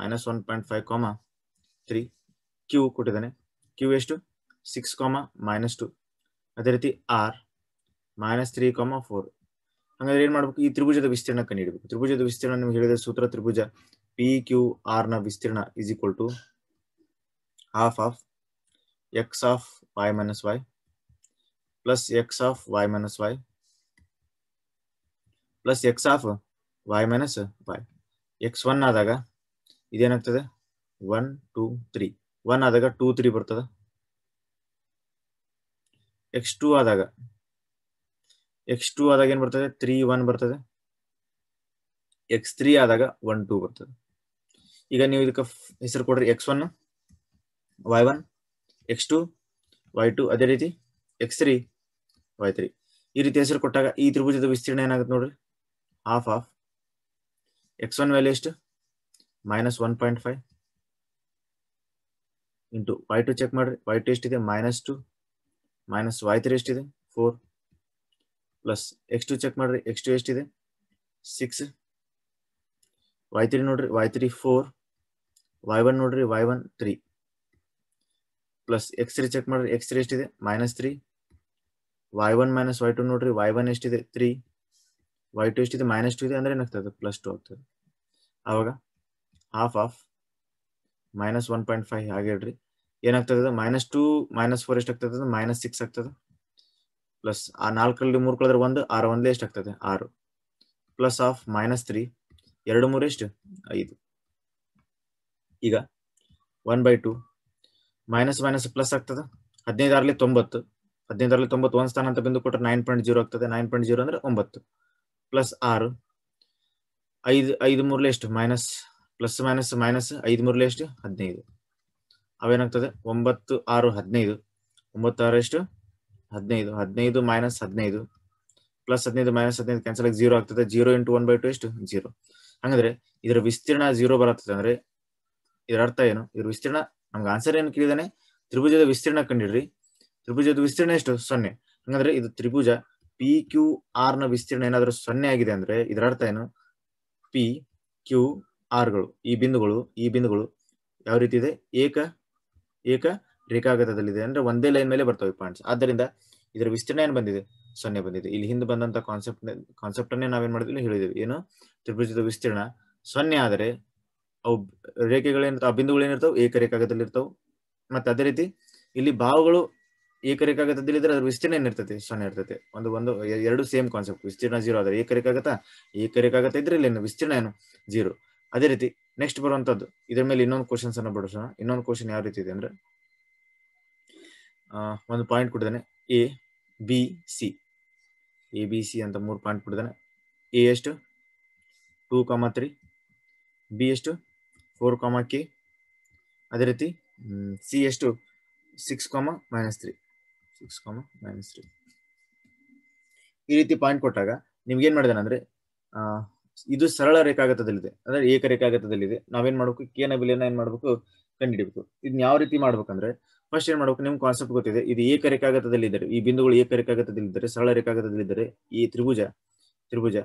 minus one point five comma three Q ಕೊಟ್ಟಿದ್ದಾನೆ ಕ್ಯೂ ಎಷ್ಟು ಸಿಕ್ಸ್ ಕಾಮ ಮೈನಸ್ ಟು ಅದೇ ರೀತಿ R minus three comma four ಹಂಗಾದ್ರೆ ಏನ್ ಮಾಡ್ಬೇಕು ಈ ತ್ರಿಭುಜದ ವಿಸ್ತೀರ್ಣ ಕಂಡುಹಿಡಬೇಕು ತ್ರಿಭುಜದ ವಿಸ್ತೀರ್ಣ ನಿಮ್ಗೆ ಹೇಳಿದ್ರೆ ಸೂತ್ರ ತ್ರಿಭುಜ ಪಿ ಕ್ಯೂ ಆರ್ ನ ವಿಸ್ತೀರ್ಣ is equal to half of X of Y minus Y plus X of Y minus Y plus X of Y minus y x one ಆದಾಗ ಇದೇನಾಗ್ತದೆ ಒನ್ ಟೂ ತ್ರೀ ಒನ್ ಆದಾಗ ಟೂ ತ್ರೀ ಬರ್ತದೆ ಎಕ್ಸ್ ಟೂ ಆದಾಗ ಎಕ್ಸ್ ಟೂ ಆದಾಗ ಏನ್ ಬರ್ತದೆ ತ್ರೀ ಒನ್ ಬರ್ತದೆ ಎಕ್ಸ್ ತ್ರೀ ಆದಾಗ ಒನ್ ಟೂ ಬರ್ತದೆ ಈಗ ನೀವು ಇದಕ್ಕೆ ಹೆಸರು ಕೊಡ್ರಿ x one Y one x two y two ಅದೇ ರೀತಿ ಎಕ್ಸ್ ತ್ರೀ ವೈ ತ್ರೀ ಈ ರೀತಿ ಹೆಸರು ಕೊಟ್ಟಾಗ ಈ ತ್ರಿಭುಜದ ವಿಸ್ತೀರ್ಣ ಏನಾಗುತ್ತೆ ನೋಡ್ರಿ half half x one value ಎಷ್ಟು minus one point five into y two check ಮಾಡ್ರಿ ವೈ ಟು ಎಷ್ಟಿದೆ minus two minus y three ಎಷ್ಟಿದೆ four plus x two check ಮಾಡ್ರಿ ಎಕ್ಸ್ ಟು ಎಷ್ಟಿದೆ ಸಿಕ್ಸ್ ವೈ ತ್ರೀ ನೋಡ್ರಿ y three four y one ನೋಡ್ರಿ y one three plus x three check ಮಾಡ್ರಿ ಎಕ್ಸ್ ತ್ರೀ ಎಷ್ಟಿದೆ minus three y one minus y two ನೋಡ್ರಿ ವೈ ಒನ್ ಎಷ್ಟಿದೆ ತ್ರೀ ವೈ ಟು ಎಷ್ಟಿದೆ ಮೈನಸ್ ಟು ಇದೆ ಅಂದ್ರೆ ಏನಾಗ್ತದೆ ಪ್ಲಸ್ ಟು ಆಗ್ತದೆ ಆವಾಗ half of minus one point five ಹಾಗೆ ಏನಾಗ್ತದೆ ಮೈನಸ್ ಟು ಮೈನಸ್ ಫೋರ್ ಆಗ್ತದೆ ಮೈನಸ್ ಸಿಕ್ಸ್ ಆಗ್ತದೆ ಪ್ಲಸ್ ಆ ನಾಲ್ಕರಲ್ಲಿ ಮೂರು ಕಳೆದ್ರೆ ಒಂದು ಆರು ಒಂದ್ಲೇ ಆಗ್ತದೆ ಆರು ಪ್ಲಸ್ ಆಫ್ ಮೈನಸ್ ತ್ರೀ ಎರಡು ಮೂರು ಎಷ್ಟು ಐದು ಈಗ one by two minus minus plus ಆಗ್ತದೆ ಹದಿನೈದಾರಲ್ಲಿ ತೊಂಬತ್ತು ಹದಿನೈದಾರಲ್ಲಿ ತೊಂಬತ್ತು ಒಂದು ಸ್ಥಾನ ಅಂತ ಬಿಂದು ಕೊಟ್ಟರೆ ನೈನ್ ಪಾಯಿಂಟ್ ಜೀರೋ ಆಗ್ತದೆ ನೈನ್ ಪಾಯಿಂಟ್ ಜೀರೋ ಅಂದ್ರೆ ಒಂಬತ್ತು ಪ್ಲಸ್ ಆರು ಐದು ಐದು ಮೂರಲೆ ಎಷ್ಟು ಮೈನಸ್ ಪ್ಲಸ್ ಮೈನಸ್ ಮೈನಸ್ ಐದು ಮೂರಲೆ ಎಷ್ಟು ಹದಿನೈದು ಅವೇನಾಗ್ತದೆ ಒಂಬತ್ತು ಆರು ಹದಿನೈದು ಒಂಬತ್ತು ಆರು ಎಷ್ಟು ಹದಿನೈದು ಹದಿನೈದು ಮೈನಸ್ ಹದಿನೈದು ಪ್ಲಸ್ ಹದಿನೈದು ಮೈನಸ್ ಹದಿನೈದು ಕ್ಯಾನ್ಸಲ್ ಆಗಿ ಜೀರೋ ಆಗ್ತದೆ zero into one by two ಎಷ್ಟು ಜೀರೋ ಹಂಗಂದ್ರೆ ಇದರ ವಿಸ್ತೀರ್ಣ ಜೀರೋ ಬರತ್ತದೆ ಅಂದ್ರೆ ಇದರ ಅರ್ಥ ಏನು ಇದ್ರ ವಿಸ್ತೀರ್ಣ ನಮ್ಗೆ ಆನ್ಸರ್ ಏನು ಕೇಳಿದಾನೆ ತ್ರಿಭುಜದ ವಿಸ್ತೀರ್ಣ ಕಂಡಿಡ್ರಿ ತ್ರಿಭುಜದ ವಿಸ್ತೀರ್ಣ ಎಷ್ಟು ಸೊನ್ನೆ ಹಂಗಂದ್ರೆ ಇದು ತ್ರಿಭುಜ ಪಿ ಕ್ಯೂ ಆರ್ ನ ವಿಸ್ತೀರ್ಣ ಏನಾದರೂ ಸೊನ್ನೆ ಆಗಿದೆ ಅಂದ್ರೆ ಇದರ ಅರ್ಥ ಏನು ಪಿ ಕ್ಯೂ ಆರ್ಗಳು ಈ ಬಿಂದುಗಳು ಈ ಬಿಂದುಗಳು ಯಾವ ರೀತಿ ಇದೆ ಏಕ ಏಕ ರೇಖಾಗತದಲ್ಲಿದೆ ಅಂದ್ರೆ ಒಂದೇ ಲೈನ್ ಮೇಲೆ ಬರ್ತವೆ ಪಾಯಿಂಟ್ಸ್ ಆದ್ದರಿಂದ ಇದರ ವಿಸ್ತೀರ್ಣ ಏನು ಬಂದಿದೆ ಸೊನ್ನೆ ಬಂದಿದೆ ಇಲ್ಲಿ ಹಿಂದೆ ಬಂದಂತ ಕಾನ್ಸೆಪ್ಟ್ ಕಾನ್ಸೆಪ್ಟ್ ಅನ್ನೇ ನಾವೇನ್ ಮಾಡಿದ್ವಿ ಹೇಳಿದೀವಿ ಏನು ತ್ರಿಭುಜದ ವಿಸ್ತೀರ್ಣ ಸೊನ್ನೆ ಆದರೆ ಅವು ರೇಖೆಗಳೇನಿರ್ತಾವ ಆ ಏನಿರ್ತಾವೆ ಏಕರೇಖಾಗತದಲ್ಲಿ ಇರ್ತಾವೆ ಮತ್ತೆ ಅದೇ ರೀತಿ ಇಲ್ಲಿ ಭಾವಗಳು ಏಕರೇಖಾಗತದಲ್ಲಿ ಇದ್ರೆ ಅದ್ರ ವಿಸ್ತೀರ್ಣ ಏನಿರ್ತೈತಿ ಸೊನ್ನೆ ಇರ್ತೈತೆ ಒಂದು ಒಂದು ಎರಡು ಸೇಮ್ ಕಾನ್ಸೆಪ್ಟ್ ವಿಸ್ತೀರ್ಣ ಜೀರೋ ಆದ್ರೆ ಏಕರೇಖಾಗತ ಏಕರೇಖಾಗತ ಇದ್ರೆ ಇಲ್ಲಿ ವಿಸ್ತೀರ್ಣ ಏನು ಜೀರೋ ಅದೇ ರೀತಿ ನೆಕ್ಸ್ಟ್ ಬರುವಂತದ್ದು ಇದ್ರ ಮೇಲೆ ಇನ್ನೊಂದು ಕ್ವಶನ್ಸ್ ಅನ್ನ ಬಿಡೋಣ ಇನ್ನೊಂದು ಕ್ವಶನ್ ಯಾವ ರೀತಿ ಇದೆ ಅಂದ್ರೆ ಒಂದು ಪಾಯಿಂಟ್ ಕೊಟ್ಟಿದ್ದಾನೆ A B C A B C ಅಂತ ಮೂರು ಪಾಯಿಂಟ್ ಕೊಟ್ಟಿದ್ದಾನೆ ಎ ಎಷ್ಟು ಟೂ ಕಾಮ ತ್ರೀ ಬಿ ಎಷ್ಟು ಫೋರ್ ಕಾಮ ಕೆ ಅದೇ ರೀತಿ ಸಿ ಎಷ್ಟು six comma minus three six comma minus three ಈ ರೀತಿ ಪಾಯಿಂಟ್ ಕೊಟ್ಟಾಗ ನಿಮ್ಗೆ ಏನ್ ಮಾಡಿದಾನೆ ಅಂದ್ರೆ ಇದು ಸರಳ ರೇಖಾಗತದಲ್ಲಿದೆ ಅಂದ್ರೆ ಏಕ ರೇಖಾಗತದಲ್ಲಿದೆ ನಾವೇನ್ ಮಾಡ್ಬೇಕು ಕೇನ ಬೆಲೆಯನ್ನ ಏನ್ ಮಾಡ್ಬೇಕು ಕಂಡುಹಿಡಿಬೇಕು ಇದನ್ನ ಯಾವ ರೀತಿ ಮಾಡ್ಬೇಕಂದ್ರೆ ಫಸ್ಟ್ ಏನ್ ಮಾಡ್ಬೇಕು ನಿಮ್ಗೆ ಕಾನ್ಸೆಪ್ಟ್ ಗೊತ್ತಿದೆ ಇದು ಏಕ ರೇಖಾಗತದಲ್ಲಿದ್ದಾರೆ ಈ ಬಿಂದುಗಳು ಏಕ ರೇಖಾಗತದಲ್ಲಿದ್ದಾರೆ ಸರಳ ರೇಖಾಗತದಲ್ಲಿ ಇದ್ದರೆ ಈ ತ್ರಿಭುಜ ತ್ರಿಭುಜ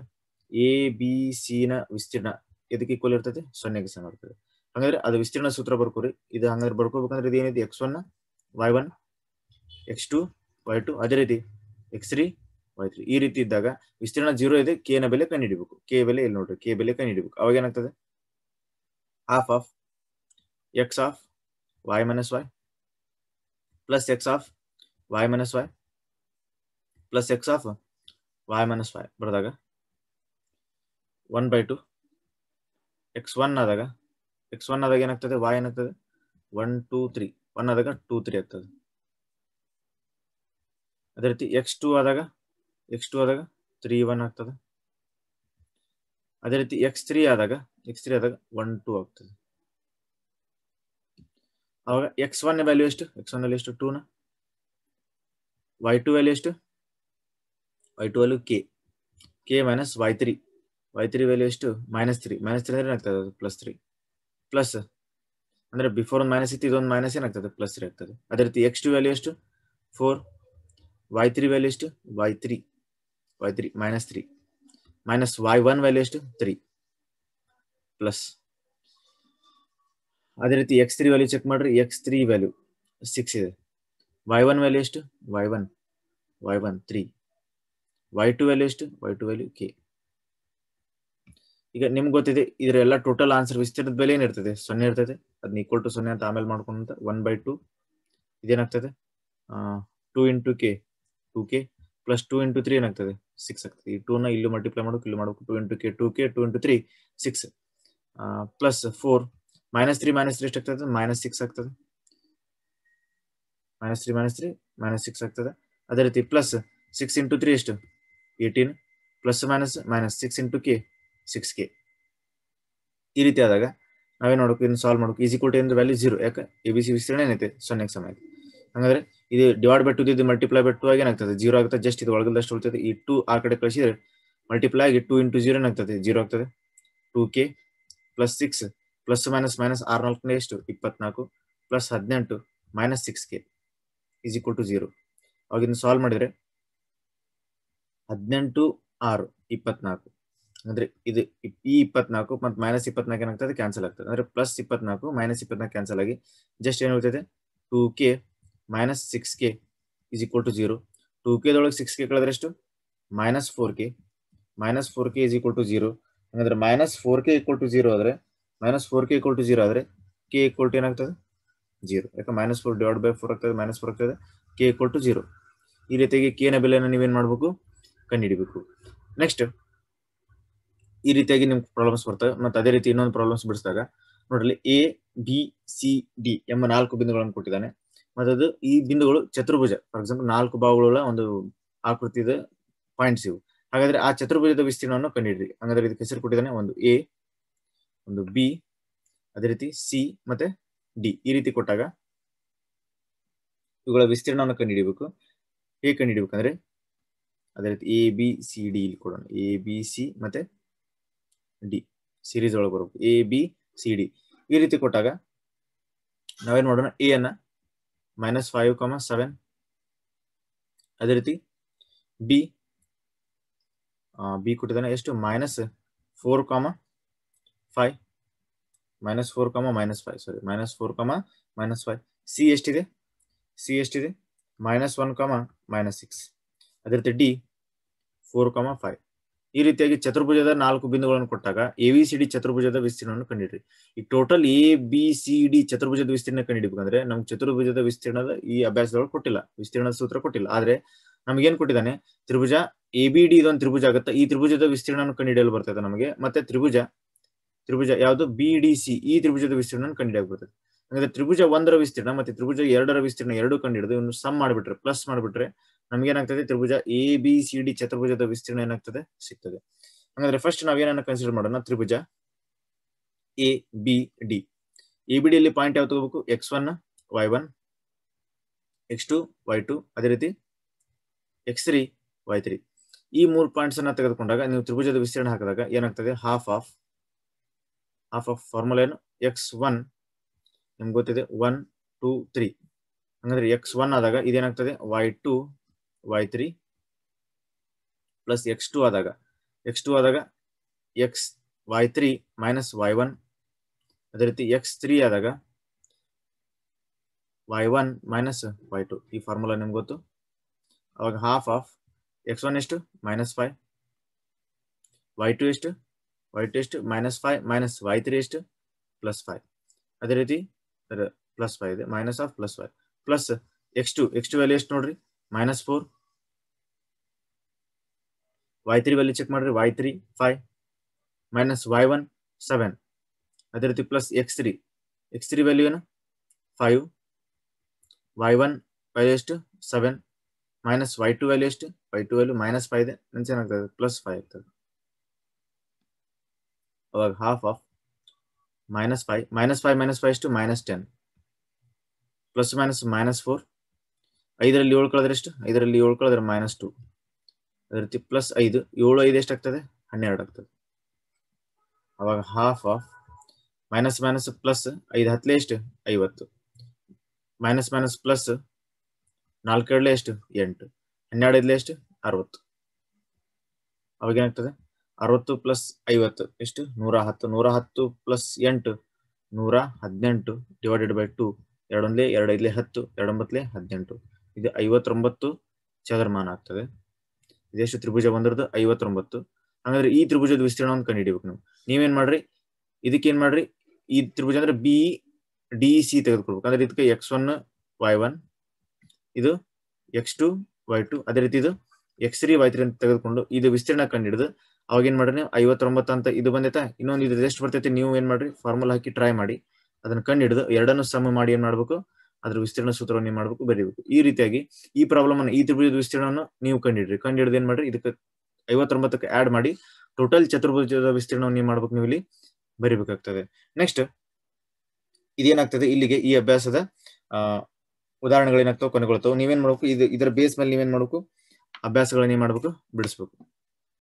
ಎ ಬಿ ಸಿ ನ ವಿಸ್ತೀರ್ಣ ಇದಕ್ಕೆ ಈಕ್ವಲ್ ಇರ್ತದೆ ಸೊನ್ನೆಗೆ ಸಮ ಇರ್ತದೆ ಹಂಗಂದ್ರೆ ಅದು ವಿಸ್ತೀರ್ಣ ಸೂತ್ರ ಬರ್ಕೋರಿ ಇದು ಹಂಗಾದ್ರೆ ಬರ್ಕೋಬೇಕಂದ್ರೆ ಇದು x one Y one X two Y two ಅದೇ ರೀತಿ ಎಕ್ಸ್ ತ್ರೀ ವೈ ತ್ರೀ ಈ ರೀತಿ ಇದ್ದಾಗ ವಿಸ್ತೀರ್ಣ ಜೀರೋ ಇದೆ ಕೆ ನ ಬೆಲೆ ಕಂಡು ಕೆ ಬೆಲೆ ಇಲ್ಲಿ ನೋಡ್ರಿ ಕೆ ಬೆಲೆ ಕಂಡು ಹಿಡಿಬೇಕು ಅವಾಗ ಏನಾಗ್ತದೆ half of X of y minus Y plus X of y minus Y plus X of y minus y ಬರೆದಾಗ one by two x one ಆದಾಗ ಎಕ್ಸ್ ಒನ್ ಆದಾಗ ಏನಾಗ್ತದೆ ವಾಯ್ ಏನಾಗ್ತದೆ ಒನ್ ಟೂ ತ್ರೀ ಒನ್ ಆದಾಗ ಟೂ ತ್ರೀ ಆಗ್ತದೆ ಅದೇ ರೀತಿ ಎಕ್ಸ್ ಟೂ ಆದಾಗ ಎಕ್ಸ್ ಟು ಆದಾಗ ತ್ರೀ ಒನ್ ಆಗ್ತದೆ ಅದೇ ರೀತಿ ಎಕ್ಸ್ ತ್ರೀ ಆದಾಗ ಎಕ್ಸ್ ತ್ರೀ ಆದಾಗ ಒನ್ ಟು ಆಗ್ತದೆ ಅವಾಗ ಎಕ್ಸ್ ಒನ್ ವ್ಯಾಲ್ಯೂ ಎಷ್ಟು ಎಕ್ಸ್ ಒನ್ ವ್ಯಾಲ್ಯೂ ಎಷ್ಟು ಟೂನ ವೈ ಟು ವ್ಯಾಲ್ಯೂ ಎಷ್ಟು y two value k k minus y three y three value ಎಷ್ಟು ಮೈನಸ್ ತ್ರೀ ಮೈನಸ್ ತ್ರೀ ಅಂದ್ರೆ ಏನಾಗ್ತದೆ ಅದು ಪ್ಲಸ್ ತ್ರೀ ಪ್ಲಸ್ ಅಂದ್ರೆ ಬಿಫೋರ್ ಒಂದು ಮೈನಸ್ ಇತ್ತು ಇದೊಂದು ಮೈನಸ್ ಏನಾಗ್ತದೆ ಪ್ಲಸ್ ತ್ರೀ ಆಗ್ತದೆ ಅದೇ ರೀತಿ ಎಕ್ಸ್ ಟು ವ್ಯಾಲ್ಯೂ ಎಷ್ಟು ಫೋರ್ ವೈ ತ್ರೀ ವ್ಯಾಲ್ಯೂ ಎಷ್ಟು y three y three minus three minus y one value ಎಷ್ಟು ತ್ರೀ ಪ್ಲಸ್ ಅದೇ ರೀತಿ ಎಕ್ಸ್ ತ್ರೀ ವ್ಯಾಲ್ಯೂ ಚೆಕ್ ಮಾಡ್ರಿ ಎಕ್ಸ್ ತ್ರೀ ವ್ಯಾಲ್ಯೂ ಸಿಕ್ಸ್ ಇದೆ ವೈ ಒನ್ ವ್ಯಾಲ್ಯೂ ಎಷ್ಟು y one Y one three y two value ಎಷ್ಟು ವೈ ಟು ವ್ಯಾಲ್ಯೂ ಕೆ ಈಗ ನಿಮ್ಗೆ ಗೊತ್ತಿದೆ ಇದರೆಲ್ಲ ಟೋಟಲ್ ಆನ್ಸರ್ ವಿಸ್ತೀರ್ಣದ ಬೆಲೆ ಏನಿರ್ತದೆ ಸೊನ್ನೆ ಇರ್ತದೆ ಅದನ್ನ ಈಕ್ವಲ್ ಟು ಸೊನ್ನೆ ಅಂತ ಆಮೇಲೆ ಮಾಡ್ಕೊಂಡಂತ ಒನ್ ಬೈ ಟು ಇದೇನಾಗ್ತದೆ two into k two k plus two into three ಏನಾಗ್ತದೆ ಸಿಕ್ಸ್ ಆಗ್ತದೆ ಈ ಟೂ ನ ಇಲ್ಲಿ ಮಲ್ಟಿಪ್ಲೈ ಮಾಡೋಕೆ ಇಲ್ಲಿ ಮಾಡಬೇಕು two into k two k two into three six plus four minus three minus three ಎಷ್ಟು ಆಗ್ತದೆ ಮೈನಸ್ ಸಿಕ್ಸ್ ಆಗ್ತದೆ minus three minus three minus six ಆಗ್ತದೆ ಅದೇ ರೀತಿ ಪ್ಲಸ್ ಸಿಕ್ಸ್ ಇಂಟು ತ್ರೀ ಎಷ್ಟು eighteen plus minus minus six into K six k ಈ ರೀತಿ ಆದಾಗ ನಾವೇನು ನೋಡಬೇಕು ಇದನ್ನು ಸಾಲ್ವ್ ಮಾಡಬೇಕು ಈಸಿ ಕೋಟಿ ಅಂದ್ರೆ ವ್ಯಾಲ್ಯೂ ಜೀರೋ ಯಾಕೆ ಎ ಬಿ ಸಿ ವಿಸ್ತರಣೆ ಏನೈತೆ ಸೊನ್ನೆ ಸಮಯ ಹಂಗಂದ್ರೆ ಇದು ಡಿವೈಡ್ ಬೈ ಟು ಇದು ಮಲ್ಟಿಪ್ಲೈ ಬೈ ಟು ಆಗಿ ಏನಾಗ್ತದೆ ಜೀರೋ ಆಗುತ್ತೆ ಜಸ್ಟ್ ಇದು ಅಷ್ಟು ಉಳಿತದೆ ಈ ಟು ಆ ಕಡೆ ಕಳಿಸಿದ್ರೆ ಮಲ್ಟಿಪ್ಲೈ ಆಗಿ ಟು ಇಂಟು ಜೀರೋ ಏನಾಗ್ತದೆ ಜೀರೋ ಆಗ್ತದೆ two k plus six plus minus minus ಆರ್ ನಾಲ್ಕನೇ ಎಷ್ಟು ಇಪ್ಪತ್ನಾಲ್ಕು ಪ್ಲಸ್ ಹದಿನೆಂಟು ಮೈನಸ್ six k is equal to zero ಅವಾಗಿನ ಸಾಲ್ವ್ ಮಾಡಿದ್ರೆ ಹದಿನೆಂಟು ಆರು ಇಪ್ಪತ್ನಾಲ್ಕು ಅಂದ್ರೆ ಇದು ಈ ಇಪ್ಪತ್ನಾಲ್ಕು ಮತ್ತು ಮೈನಸ್ ಇಪ್ಪತ್ನಾಲ್ಕು ಏನಾಗ್ತದೆ ಕ್ಯಾನ್ಸಲ್ ಆಗ್ತದೆ ಅಂದ್ರೆ ಪ್ಲಸ್ ಇಪ್ಪತ್ನಾಲ್ಕು ಮೈನಸ್ ಇಪ್ಪತ್ನಾಲ್ಕು ಕ್ಯಾನ್ಸಲ್ ಆಗಿ ಜಸ್ಟ್ ಏನಾಗ್ತದೆ two k minus six k is equal to zero two k ಕೆದೊಳಗೆ ಸಿಕ್ಸ್ ಕೆ ಕಳೆದ್ರೆ ಎಷ್ಟು minus four k minus four k is equal to zero ಹಂಗಂದ್ರೆ minus four k equal to zero ಆದರೆ minus four k equal to zero ಆದರೆ ಕೆ ಈಕ್ವಲ್ ಟು ಏನಾಗ್ತದೆ ಜೀರೋ ಯಾಕೆ minus four divide by four ಆಗ್ತದೆ ಮೈನಸ್ ಫೋರ್ ಆಗ್ತದೆ ಕೆ ಈಕ್ವಲ್ ಟು ಜೀರೋ ಈ ರೀತಿಯಾಗಿ ಕೆನ ಬೆಲೆಯನ್ನು ನೀವೇನು ಮಾಡಬೇಕು ಕಂಡುಹಿಡಿಬೇಕು ನೆಕ್ಸ್ಟ್ ಈ ರೀತಿಯಾಗಿ ನಿಮ್ಗೆ ಪ್ರಾಬ್ಲಮ್ಸ್ ಬರ್ತವೆ ಮತ್ತು ಅದೇ ರೀತಿ ಇನ್ನೊಂದು ಪ್ರಾಬ್ಲಮ್ಸ್ ಬಿಡಿಸಿದಾಗ ನೋಡ್ರಿ ಎ ಬಿ ಸಿ ಡಿ ಎಂಬ ನಾಲ್ಕು ಬಿಂದುಗಳನ್ನು ಕೊಟ್ಟಿದ್ದಾನೆ ಮತ್ತದು ಈ ಬಿಂದುಗಳು ಚತುರ್ಭುಜ ಫಾರ್ ಎಕ್ಸಾಂಪಲ್ ನಾಲ್ಕು ಬಾವುಗಳ ಒಂದು ಆಕೃತಿದ ಪಾಯಿಂಟ್ಸ್ ಇವು ಹಾಗಾದ್ರೆ ಆ ಚತುರ್ಭುಜದ ವಿಸ್ತೀರ್ಣವನ್ನು ಕಂಡುಹಿಡಿದ್ರಿ ಹಾಗಾದ್ರೆ ಇದಕ್ಕೆ ಹೆಸರು ಕೊಟ್ಟಿದ್ದಾನೆ ಒಂದು ಎ ಒಂದು ಬಿ ಅದೇ ರೀತಿ ಸಿ ಮತ್ತೆ ಡಿ ಈ ರೀತಿ ಕೊಟ್ಟಾಗ ಇವುಗಳ ವಿಸ್ತೀರ್ಣವನ್ನು ಕಂಡುಹಿಡಿಬೇಕು ಹೇಗೆ ಅಂದ್ರೆ ಅದೇ ರೀತಿ ಎ ಬಿ ಸಿ ಡಿ ಇಲ್ಲಿ ಕೊಡೋಣ ಎ ಬಿ ಸಿ ಮತ್ತೆ ಡಿ ಸಿರೀಸ್ ಒಳಗೆ ಬರಬೇಕು ಎ ಬಿ ಸಿ ಡಿ ಈ ರೀತಿ ಕೊಟ್ಟಾಗ ನಾವೇನ್ ಮಾಡೋಣ ಎ ಅನ್ನ माइनस फाइव कॉमा सेवन ಅದೇ ರೀತಿ ಬಿ ಬಿ ಕೊಟ್ಟಿದ್ದಾನೆ ಎಷ್ಟು minus four comma five minus four comma minus five sorry minus four comma minus five C ಎಷ್ಟಿದೆ ಸಿ ಎಷ್ಟಿದೆ minus one comma minus six ಅದೇ ರೀತಿ ಡಿ ಫೋರ್ ಕಾಮ ಫೈವ್ ಈ ರೀತಿಯಾಗಿ ಚತುರ್ಭುಜದ ನಾಲ್ಕು ಬಿಂದುಗಳನ್ನು ಕೊಟ್ಟಾಗ ಎ ವಿ ಸಿ ಡಿ ಚತುರ್ಭುಜದ ವಿಸ್ತೀರ್ಣವನ್ನು ಕಂಡಿಡ್ರಿ ಈ total A B C D ಚತುರ್ಭುಜದ ವಿಸ್ತೀರ್ಣ ಕಂಡಿಡ್ಬೇಕಂದ್ರೆ ನಮ್ಗೆ ಚತುರ್ಭುಜದ ವಿಸ್ತೀರ್ಣದ ಈ ಅಭ್ಯಾಸದೊಳಗೆ ಕೊಟ್ಟಿಲ್ಲ ವಿಸ್ತೀರ್ಣದ ಸೂತ್ರ ಕೊಟ್ಟಿಲ್ಲ ಆದ್ರೆ ನಮಗೇನ್ ಕೊಟ್ಟಿದ್ದಾನೆ ತ್ರಿಭುಜ ಎ ಬಿ ಡಿ ಇದೊಂದು ತ್ರಿಭುಜ ಆಗುತ್ತೆ ಈ ತ್ರಿಭುಜದ ವಿಸ್ತೀರ್ಣವನ್ನು ಕಂಡುಹಿಡಿಯಲು ಬರ್ತದೆ ನಮಗೆ ಮತ್ತೆ ತ್ರಿಭುಜ ತ್ರಿಭುಜ ಯಾವುದು ಬಿ ಡಿ ಸಿ ಈ ತ್ರಿಭುಜದ ವಿಸ್ತೀರ್ಣ ಕಂಡುಹಿಡಿಯಕ್ಕೆ ಬರ್ತದೆ ಹಾಗಾದ್ರೆ ತ್ರಿಭುಜ ಒಂದರ ವಿಸ್ತೀರ್ಣ ಮತ್ತೆ ತ್ರಿಭುಜ ಎರಡರ ವಿಸ್ತೀರ್ಣ ಎರಡು ಕಂಡುಹಿಡಿದು ಇವನು ಇನ್ನು ಸಮ್ ಮಾಡಿಬಿಟ್ರೆ ಪ್ಲಸ್ ಮಾಡಿಬಿಟ್ರೆ ನಮ್ಗೆ ಏನಾಗ್ತದೆ ತ್ರಿಭುಜ ಎ ಬಿ ಸಿ ಡಿ ಚತುರ್ಭುಜದ ವಿಸ್ತೀರ್ಣ ಏನಾಗ್ತದೆ ಸಿಗ್ತದೆ ಹಾಗಾದ್ರೆ ಫಸ್ಟ್ ನಾವ್ ಏನನ್ನ ಕನ್ಸಿಡರ್ ಮಾಡೋಣ ತ್ರಿಭುಜ A B D A B D ಅಲ್ಲಿ ಪಾಯಿಂಟ್ ಯಾವ್ದು ತಗೋಬೇಕು x one Y one X two Y two ಅದೇ ರೀತಿ ಎಕ್ಸ್ ತ್ರೀ ವೈ ತ್ರೀ ಈ ಮೂರು ಪಾಯಿಂಟ್ಸ್ ಅನ್ನ ತೆಗೆದುಕೊಂಡಾಗ ನೀವು ತ್ರಿಭುಜದ ವಿಸ್ತೀರ್ಣ ಹಾಕಿದಾಗ ಏನಾಗ್ತದೆ half of half of formula ಏನು ಎಕ್ಸ್ ಒನ್ ನಿಮ್ಗೆ ಗೊತ್ತಿದೆ ಒನ್ ಟೂ ತ್ರೀ ಹಂಗಂದ್ರೆ ಎಕ್ಸ್ ಒನ್ ಆದಾಗ ಇದೇನಾಗ್ತದೆ ವೈ ಟು y3 + x2 ಆದಾಗ x2 ಆದಾಗ x y3 - y1 ಅದೇ ರೀತಿ x3 ಆದಾಗ y1 - y2 ಈ ಫಾರ್ಮುಲಾ ನಿಮಗೆ ಗೊತ್ತು ಆಗ হাফ ಆಫ್ x1 ಇಷ್ಟೇ -5 y2 ಇಷ್ಟೇ y2 ಇಷ್ಟೇ -5 - y3 ಇಷ್ಟೇ +5 ಅದೇ ರೀತಿ ಅದರ + y - of + y + x2 x2 value ಇಷ್ಟೇ ನೋಡಿ -4 ವೈ ತ್ರೀ ವ್ಯಾಲ್ಯೂ ಚೆಕ್ ಮಾಡ್ರಿ y three five minus y one seven ಅದೇ ರೀತಿ plus x three x three value ಏನು ಫೈವ್ ವೈ ಒನ್ ವ್ಯಾಲ್ಯೂ ಎಷ್ಟು seven minus y two value ಎಷ್ಟು y two value minus five ಇದೆ ನೆನ್ಸ್ ಏನಾಗ್ತದೆ ಪ್ಲಸ್ ಫೈವ್ ಆಗ್ತದೆ ಅವಾಗ half of minus five minus five minus five ಎಷ್ಟು minus ten plus minus minus four ಐದರಲ್ಲಿ 7 ಎಷ್ಟು ಐದರಲ್ಲಿ 7 ಮೈನಸ್ ಟು ಅದೇ ರೀತಿ ಪ್ಲಸ್ ಐದು ಏಳು ಐದು ಎಷ್ಟಾಗ್ತದೆ ಹನ್ನೆರಡು ಆಗ್ತದೆ ಅವಾಗ half of minus minus plus ಐದು ಹತ್ತಲೆ ಎಷ್ಟು ಐವತ್ತು ಮೈನಸ್ ಮೈನಸ್ ಪ್ಲಸ್ ನಾಲ್ಕೆರಡಲೆ ಎಷ್ಟು ಎಂಟು ಹನ್ನೆರಡು ಇದ್ಲೆ ಎಷ್ಟು ಅರವತ್ತು ಅವಾಗ ಏನಾಗ್ತದೆ ಅರವತ್ತು ಪ್ಲಸ್ ಐವತ್ತು ಎಷ್ಟು ನೂರ ಹತ್ತು ನೂರ ಹತ್ತು ಪ್ಲಸ್ ಎಂಟು ನೂರ ಹದಿನೆಂಟು ಡಿವೈಡೆಡ್ ಬೈ ಟು ಎರಡೊಂದ್ಲೆ ಎರಡು ಹತ್ತು ಎರಡೊಂಬತ್ತಲೆ ಹದಿನೆಂಟು ಇದು ಐವತ್ತೊಂಬತ್ತು ಚದರಮಾನ ಆಗ್ತದೆ ಇದೆಷ್ಟು ತ್ರಿಭುಜ ಬಂದಿರೋದು ಐವತ್ತೊಂಬತ್ತು ಹಂಗಂದ್ರೆ ಈ ತ್ರಿಭುಜದ ವಿಸ್ತೀರ್ಣವನ್ನು ಕಂಡು ಹಿಡಿಬೇಕು ನಾವು ನೀವೇನ್ ಮಾಡ್ರಿ ಇದಕ್ಕೇನ್ ಮಾಡ್ರಿ ಈ ತ್ರಿಭುಜ ಅಂದ್ರೆ ಬಿ ಡಿ ಸಿ ತೆಗೆದುಕೊಳ್ಬೇಕು ಅಂದ್ರೆ ಇದಕ್ಕೆ ಎಕ್ಸ್ ಒನ್ ವೈ ಒನ್ ಇದು ಎಕ್ಸ್ ಟು ವೈ ಟು ಅದೇ ರೀತಿ ಇದು ಎಕ್ಸ್ ತ್ರೀ ವೈ ತ್ರೀ ಅಂತ ತೆಗೆದುಕೊಂಡು ಇದು ವಿಸ್ತೀರ್ಣ ಕಂಡು ಹಿಡಿದು ಅವಾಗ ಏನ್ ಮಾಡ್ರಿ ನೀವು ಐವತ್ತೊಂಬತ್ತು ಅಂತ ಇದು ಬಂದೈತಾ ಇನ್ನೊಂದು ಇದು ಎಷ್ಟು ಬರ್ತೈತಿ ನೀವು ಏನ್ ಮಾಡ್ರಿ ಫಾರ್ಮುಲಾ ಹಾಕಿ ಟ್ರೈ ಮಾಡಿ ಅದನ್ನ ಕಂಡು ಹಿಡಿದು ಎರಡನ್ನು ಸಮ ಮಾಡಿ ಏನ್ ಮಾಡ್ಬೇಕು ಅದ್ರ ವಿಸ್ತೀರ್ಣ ಸೂತ್ರವನ್ನು ಏನ್ ಮಾಡ್ಬೇಕು ಬರೀಬೇಕು ಈ ರೀತಿಯಾಗಿ ಈ ಪ್ರಾಬ್ಲಮ್ ಅನ್ನ ಈ ತ್ರಿಭುಜದ ವಿಸ್ತೀರ್ಣವನ್ನು ನೀವು ಕಂಡಿಡ್ರಿ ಕಂಡು ಏನ್ ಮಾಡ್ರಿ ಇದಕ್ಕೆ ಐವತ್ತೊಂಬತ್ತಕ್ಕೆ ಆಡ್ ಮಾಡಿ ಟೋಟಲ್ ಚತುರ್ಭುಜದ ವಿಸ್ತೀರ್ಣವನ್ನು ಏನ್ ಮಾಡ್ಬೇಕು ನೀವು ಇಲ್ಲಿ ಬರಿಬೇಕಾಗ್ತದೆ ನೆಕ್ಸ್ಟ್ ಇದೇನಾಗ್ತದೆ ಇಲ್ಲಿಗೆ ಈ ಅಭ್ಯಾಸದ ಆ ಉದಾಹರಣೆಗಳೇನಾಗ್ತಾವ ಕೊನೆಗೊಳ್ತಾವ ನೀವೇನ್ ಮಾಡ್ಬೇಕು ಇದು ಇದರ ಬೇಸ್ ಮೇಲೆ ನೀವೇನ್ ಮಾಡ್ಬೇಕು ಅಭ್ಯಾಸಗಳನ್ನ ಏನ್ ಮಾಡ್ಬೇಕು ಬಿಡಿಸ್ಬೇಕು